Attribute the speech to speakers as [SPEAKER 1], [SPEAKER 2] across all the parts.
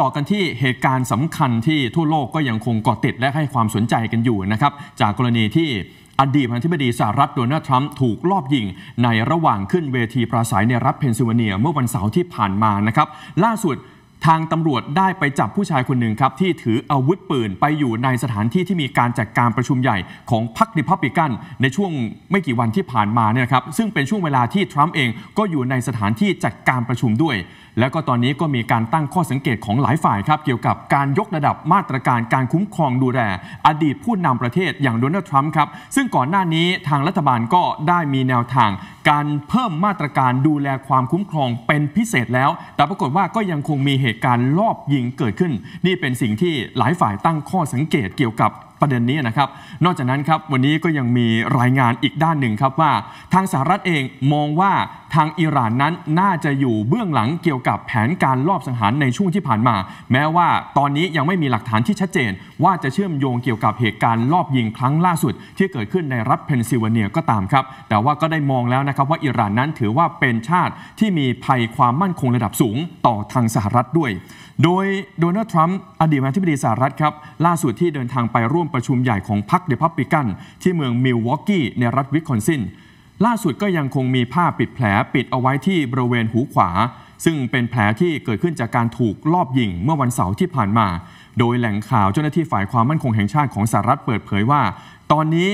[SPEAKER 1] ต่อกันที่เหตุการณ์สำคัญที่ทั่วโลกก็ยังคงเกาะติดและให้ความสนใจกันอยู่นะครับ จากกรณีที่อดีตประธานาธิบดีสหรัฐโดนัลด์ทรัมป์ถูกลอบยิง ในระหว่างขึ้นเวทีปราศัยในรัฐเพนซิลเวเนียเมื่อวันเสาร์ที่ผ่านมานะครับ ล่าสุดทางตำรวจได้ไปจับผู้ชายคนหนึ่งครับ ที่ถืออาวุธปืนไปอยู่ในสถานที่ที่มีการจัดการประชุมใหญ่ของพรรคริพับลิกันในช่วงไม่กี่วันที่ผ่านมาเนี่ยครับซึ่งเป็นช่วงเวลาที่ทรัมป์เองก็อยู่ในสถานที่จัดการประชุมด้วยและก็ตอนนี้ก็มีการตั้งข้อสังเกตของหลายฝ่ายครับเกี่ยวกับการยกระดับมาตรการการคุ้มครองดูแล อดีตผู้นำประเทศอย่างโดนัลด์ทรัมป์ครับ ซึ่งก่อนหน้านี้ทางรัฐบาลก็ได้มีแนวทาง การเพิ่มมาตรการดูแลความคุ้มครองเป็นพิเศษแล้ว แต่ปรากฏว่าก็ยังคงมีเหตุการณ์ลอบยิงเกิดขึ้น นี่เป็นสิ่งที่หลายฝ่ายตั้งข้อสังเกตเกี่ยวกับประเด็นนี้นะครับ นอกจากนั้นครับวันนี้ก็ยังมีรายงานอีกด้านหนึ่งครับว่า ทางสหรัฐเองมองว่าทางอิหร่านนั้นน่าจะอยู่เบื้องหลังเกี่ยวกับแผนการลอบสังหารในช่วงที่ผ่านมา แม้ว่าตอนนี้ยังไม่มีหลักฐานที่ชัดเจน ว่าจะเชื่อมโยงเกี่ยวกับเหตุการณ์ลอบยิงครั้งล่าสุด ที่เกิดขึ้นในรัฐเพนซิลเวเนียก็ตามครับแต่ว่าก็ได้มองแล้วนะครับว่าอิหร่านนั้นถือว่าเป็นชาติที่มีภัยความมั่นคงระดับสูงต่อทางสหรัฐด้วย โดยโดนัลด์ทรัมป์อดีตประธานาธิบดีสหรัฐครับล่าสุดที่เดินทางไปร่วมประชุมใหญ่ของพรรคเดพับปิกันที่เมืองมิลวอกกี้ในรัฐวิสคอนซินล่าสุดก็ยังคงมีผ้าปิดแผลปิดเอาไว้ที่บริเวณหูขวา ซึ่งเป็นแผลที่เกิดขึ้นจากการถูกลอบยิงเมื่อวันเสาร์ที่ผ่านมา โดยแหล่งข่าวเจ้าหน้าที่ฝ่ายความมั่นคงแห่งชาติของสหรัฐเปิดเผยว่า ตอนนี้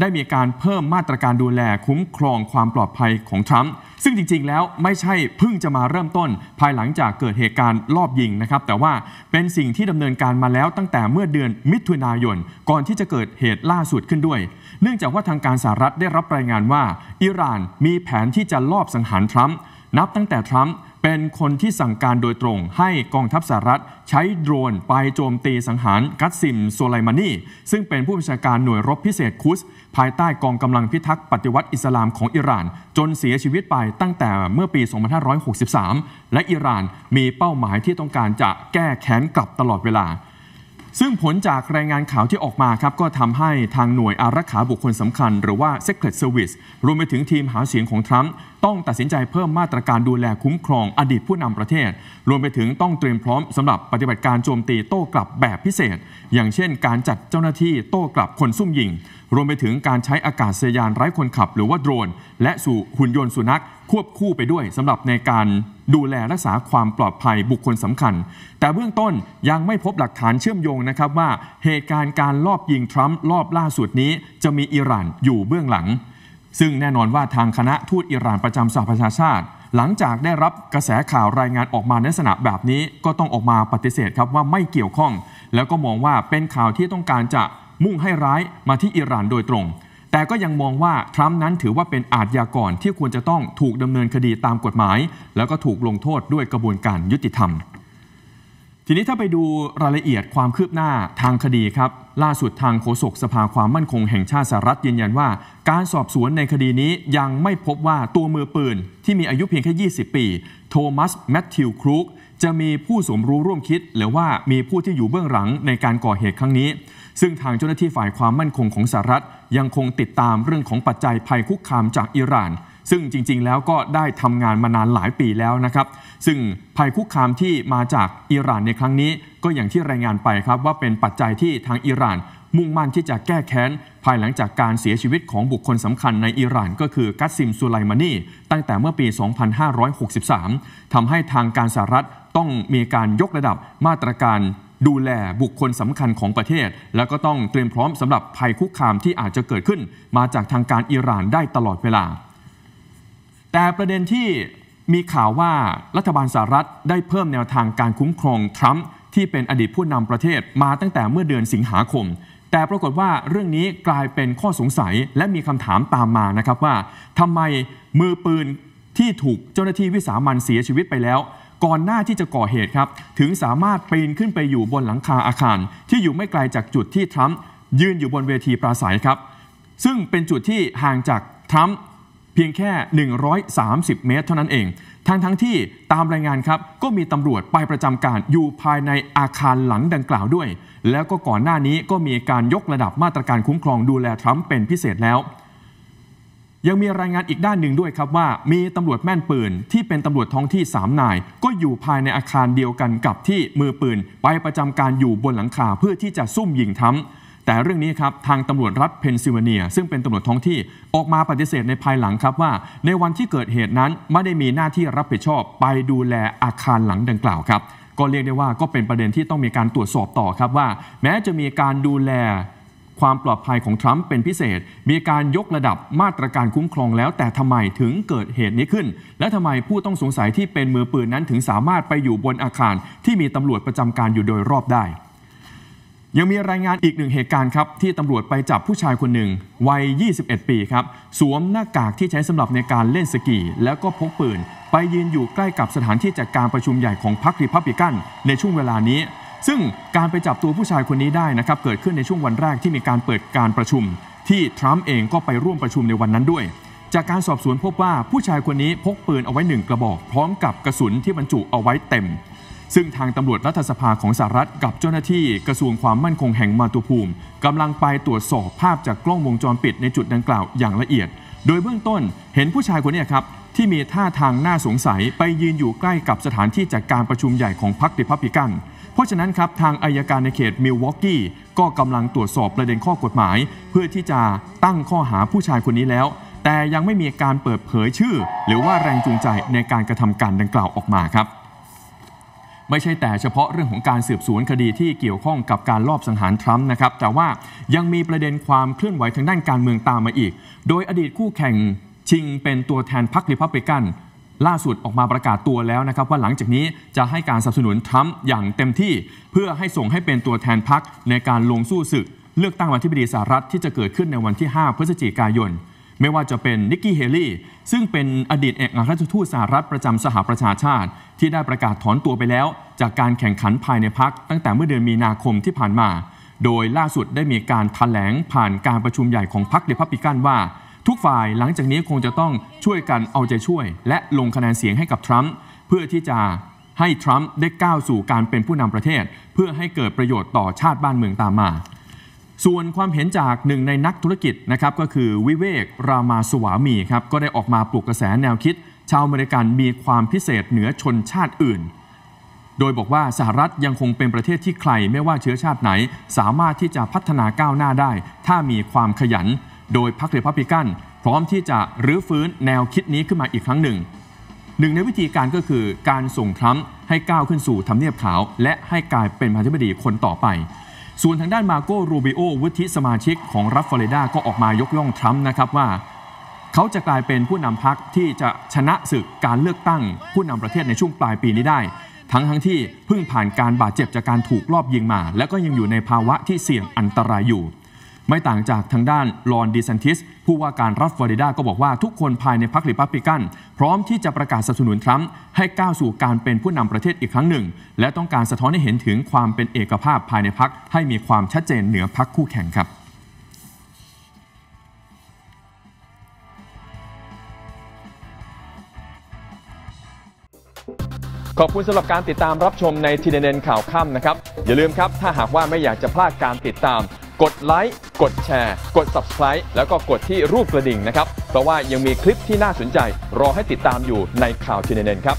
[SPEAKER 1] ได้มีการเพิ่มมาตรการดูแลคุ้มครองความปลอดภัยของทรัมป์ซึ่งจริง ๆ แล้วไม่ใช่เพิ่งจะมาเริ่มต้นภายหลังจากเกิดเหตุการณ์รอบยิงนะครับแต่ว่าเป็นสิ่งที่ดำเนินการมาแล้ว ตั้งแต่เมื่อเดือนมิถุนายนก่อนที่จะเกิดเหตุล่าสุดขึ้นด้วย เนื่องจากว่าทางการสหรัฐได้รับรายงานว่า อิหร่านมีแผนที่จะลอบสังหารทรัมป์นับตั้งแต่ทรัมป์เป็นคนที่สั่งการโดยตรงให้กองทัพสหรัฐ ใช้โดรนไปโจมตีสังหารกัตซิมโซไลมานีซึ่งเป็นผู้บัญชาการหน่วยรบพิเศษคุส ภายใต้กองกำลังพิทักษ์ปฏิวัติอิสลามของอิหร่าน จนเสียชีวิตไปตั้งแต่เมื่อปี 2563 และอิหร่านมีเป้าหมายที่ต้องการจะแก้แค้นกลับตลอดเวลาซึ่งผลจากรายงานข่าวที่ออกมาครับก็ทำให้ทางหน่วยอารักขาบุคคลสำคัญหรือว่า Secret Service รวมไปถึงทีมหาเสียงของทรัมป์ต้องตัดสินใจเพิ่มมาตรการดูแลคุ้มครองอดีตผู้นำประเทศ รวมไปถึงต้องเตรียมพร้อมสำหรับปฏิบัติการโจมตีโต้กลับแบบพิเศษ อย่างเช่นการจัดเจ้าหน้าที่โต้กลับคนซุ่มยิงรวมไปถึงการใช้อากาศยานไร้คนขับหรือว่าโดรน และสู่หุ่นยนต์สุนัขควบคู่ไปด้วยสำหรับในการดูแลรักษาความปลอดภัยบุคคลสำคัญ แต่เบื้องต้นยังไม่พบหลักฐานเชื่อมโยงนะครับว่าเหตุการณ์การลอบยิงทรัมป์รอบล่าสุดนี้ จะมีอิหร่านอยู่เบื้องหลัง ซึ่งแน่นอนว่าทางคณะทูตอิหร่านประจำสหประชาชาติ หลังจากได้รับกระแสข่าวรายงานออกมาในลักษณะแบบนี้ ก็ต้องออกมาปฏิเสธครับว่าไม่เกี่ยวข้อง แล้วก็มองว่าเป็นข่าวที่ต้องการจะมุ่งให้ร้ายมาที่อิหร่านโดยตรง แต่ก็ยังมองว่า ทรัมป์นั้นถือว่าเป็นอาชญากรที่ควรจะต้องถูกดำเนินคดีตามกฎหมาย แล้วก็ถูกลงโทษด้วยกระบวนการยุติธรรม ทีนี้ถ้าไปดูรายละเอียดความคืบหน้าทางคดีครับ ล่าสุดทางโฆษกสภาความมั่นคงแห่งชาติสหรัฐยืนยันว่า การสอบสวนในคดีนี้ยังไม่พบว่าตัวมือปืนที่มีอายุเพียงแค่20 ปี โทมัสแมทธิวครูกจะมีผู้สมรู้ร่วมคิดหรือว่ามีผู้ที่อยู่เบื้องหลังในการก่อเหตุครั้งนี้ซึ่งทางเจ้าหน้าที่ฝ่ายความมั่นคงของสหรัฐยังคงติดตามเรื่องของปัจจัยภัยคุกคามจากอิหร่าน ซึ่งจริงๆ แล้วก็ได้ทำงานมานานหลายปีแล้วนะครับซึ่งภัยคุกคามที่มาจากอิหร่านในครั้งนี้ก็อย่างที่รายงานไปครับ ว่าเป็นปัจจัยที่ทางอิหร่าน มุ่งมั่นที่จะแก้แค้นภายหลังจากการเสียชีวิตของบุคคลสำคัญในอิหร่าน ก็คือกัสซิมซูไลมานีตั้งแต่เมื่อปี 2563 ทำให้ทางการสหรัฐต้องมีการยกระดับมาตรการดูแลบุคคลสำคัญของประเทศ แล้วก็ต้องเตรียมพร้อมสำหรับภัยคุกคามที่อาจจะเกิดขึ้น มาจากทางการอิหร่านได้ตลอดเวลา แต่ประเด็นที่มีข่าวว่ารัฐบาลสหรัฐได้เพิ่มแนวทางการคุ้มครองทรัมป์ที่เป็นอดีตผู้นำประเทศ มาตั้งแต่เมื่อเดือนสิงหาคม แต่ปรากฏว่าเรื่องนี้กลายเป็นข้อสงสัยและมีคำถามตามมานะครับว่า ทำไมมือปืนที่ถูกเจ้าหน้าที่วิสามันเสียชีวิตไปแล้วก่อนหน้าที่จะก่อเหตุครับ ถึงสามารถปีนขึ้นไปอยู่บนหลังคาอาคาร ที่อยู่ไม่ไกลจากจุดที่ทรัมป์ยืนอยู่บนเวทีปราศัยครับซึ่งเป็นจุดที่ห่างจากทรัมป์เพียงแค่ 130 เมตร เท่านั้นเอง ทั้งทั้งที่ตามรายงานครับก็มีตำรวจไปประจำการอยู่ภายในอาคารหลังดังกล่าวด้วย แล้วก็ก่อนหน้านี้ก็มีการยกระดับมาตรการคุ้มครองดูแลทรัมป์เป็นพิเศษแล้วยังมีรายงานอีกด้านหนึ่งด้วยครับว่ามีตำรวจแม่นปืนที่เป็นตำรวจท้องที่ 3นาย ก็อยู่ภายในอาคารเดียวกันกับที่มือปืนไปประจำการอยู่บนหลังคาเพื่อที่จะซุ่มยิงทั้งแต่เรื่องนี้ครับ ทางตำรวจรัฐเพนซิลเวเนีย ซึ่งเป็นตำรวจท้องที่ออกมาปฏิเสธในภายหลังครับว่า ในวันที่เกิดเหตุนั้นไม่ได้มีหน้าที่รับผิดชอบ ไปดูแลอาคารหลังดังกล่าวครับ ก็เรียกได้ว่าก็เป็นประเด็นที่ต้องมีการตรวจสอบต่อครับว่าแม้จะมีการดูแลความปลอดภัยของทรัมป์เป็นพิเศษ มีการยกระดับมาตรการคุ้มครองแล้วแต่ทำไมถึงเกิดเหตุนี้ขึ้น และทำไมผู้ต้องสงสัยที่เป็นมือปืนนั้นถึงสามารถไปอยู่บนอาคาร ที่มีตำรวจประจำการอยู่โดยรอบได้ ยังมีรายงานอีกหนึ่งเหตุการณ์ครับที่ตำรวจไปจับผู้ชายคนหนึ่ง วัย 21 ปีครับสวมหน้ากากที่ใช้สำหรับในการเล่นสกีแล้วก็พกปืนไปยืนอยู่ใกล้กับสถานที่จัดกการประชุมใหญ่ของพรรครีพับลิกันในช่วงเวลานี้ซึ่งการไปจับตัวผู้ชายคนนี้ได้นะครับเกิดขึ้นในช่วงวันแรกที่มีการเปิดการประชุม ที่ทรัมป์เองก็ไปร่วมประชุมในวันนั้นด้วย จากการสอบสวนพบว่าผู้ชายคนนี้พกปืนเอาไว้หนึ่งกระบอก พร้อมกับกระสุนที่บรรจุเอาไว้เต็มซึ่งทางตำรวจรัฐสภาของสหรัฐกับเจ้าหน้าที่ กระทรวงความมั่นคงแห่งมาตุภูมิกำลังไปตรวจสอบภาพจากกล้องวงจรปิดในจุดดังกล่าวอย่างละเอียด โดยเบื้องต้นเห็นผู้ชายคนนี้ครับที่มีท่าทางน่าสงสัยไปยืนอยู่ใกล้กับสถานที่จัดการประชุมใหญ่ของพรรคเดพับลิกันราะฉะนั้นครับ ทางอายการในเขตมิลวอกกี้ก็กำลังตรวจสอบประเด็นข้อกฎหมาย เพื่อที่จะตั้งข้อหาผู้ชายคนนี้แล้ว แต่ยังไม่มีการเปิดเผยชื่อ หรือว่าแรงจูงใจในการกระทำการดังกล่าวออกมาครับ ไม่ใช่แต่เฉพาะเรื่องของการสืบสวนคดีที่เกี่ยวข้องกับการลอบสังหารทรัมป์นะครับ แต่ว่ายังมีประเด็นความเคลื่อนไหวทางด้านการเมืองตามมาอีก โดยอดีตคู่แข่งชิงเป็นตัวแทนพรรคริพับลิกันล่าสุดออกมาประกาศตัวแล้วนะครับ ว่าหลังจากนี้จะให้การสนับสนุนทรัมป์อย่างเต็มที่ เพื่อให้ส่งให้เป็นตัวแทนพรรคในการลงสู้ศึก เลือกตั้งวันที่ปดีสหรัฐที่จะเกิดขึ้นในวันที่ 5 พฤศจิกายน ไม่ว่าจะเป็นนิกกี้เฮลี่ ซึ่งเป็นอดีตเอกอัครราชทูตสหรัฐประจำสหประชาชาติ ที่ได้ประกาศถอนตัวไปแล้ว จากการแข่งขันภายในพรรคตั้งแต่เมื่อเดือนมีนาคมที่ผ่านมา โดยล่าสุดได้มีการแถลงผ่านการประชุมใหญ่ของพรรคเดโับคิกันว่าทุกฝ่ายหลังจากนี้คงจะต้องช่วยกันเอาใจช่วย และลงคะแนนเสียงให้กับทรัมป์เพื่อที่จะให้ทรัมป์ได้ก้าวสู่การเป็นผู้นำประเทศ เพื่อให้เกิดประโยชน์ต่อชาติบ้านเมืองตามมา ส่วนความเห็นจากหนึ่งในนักธุรกิจนะครับก็คือวิเวกรามาสวามีครับก็ได้ออกมาปลุกกระแสแนวคิด ชาวอเมริกันมีความพิเศษเหนือชนชาติอื่น โดยบอกว่าสหรัฐยังคงเป็นประเทศที่ใครไม่ว่าเชื้อชาติไหนสามารถที่จะพัฒนาก้าวหน้าได้ ถ้ามีความขยันโดยพรรคเดพับคิกัน พร้อมที่จะรื้อฟื้นแนวคิดนี้ขึ้นมาอีกครั้งหนึ่ง หนึ่งในวิธีการก็คือการส่งทรัมป์ให้ก้าวขึ้นสู่ทำเนียบขาว และให้กลายเป็นประธานาธิบดีคนต่อไป ส่วนทางด้านมาโกรูบิโอวุฒิสมาชิกของรัฐฟลอริดาก็ออกมายกย่องทรัมป์นะครับว่า เขาจะกลายเป็นผู้นำพรรคที่จะชนะศึกการเลือกตั้ง ผู้นำประเทศในช่วงปลายปีนี้ได้ ทั้งทั้งที่เพิ่งผ่านการบาดเจ็บจากการถูกลอบยิงมา และก็ยังอยู่ในภาวะที่เสี่ยงอันตรายอยู่ไม่ต่างจากทางด้านลอนดีเซนติส ผู้ว่าการรัฐฟลอริดาก็บอกว่าทุกคนภายในพรรคริพับลิกัน พร้อมที่จะประกาศสนับสนุนทรัมป์ให้ก้าวสู่การเป็นผู้นำประเทศอีกครั้งหนึ่ง และต้องการสะท้อนให้เห็นถึงความเป็นเอกภาพภายในพรรคให้มีความชัดเจนเหนือพรรคคู่แข่งครับ ขอบคุณสำหรับการติดตามรับชมในทีเด็นข่าวค่ำนะครับอย่าลืมครับถ้าหากว่าไม่อยากจะพลาดการติดตามกดไลค์ กดแชร์ กด Subscribe แล้วก็กดที่รูปกระดิ่งนะครับ เพราะว่ายังมีคลิปที่น่าสนใจ รอให้ติดตามอยู่ในข่าวทีเนเนนครับ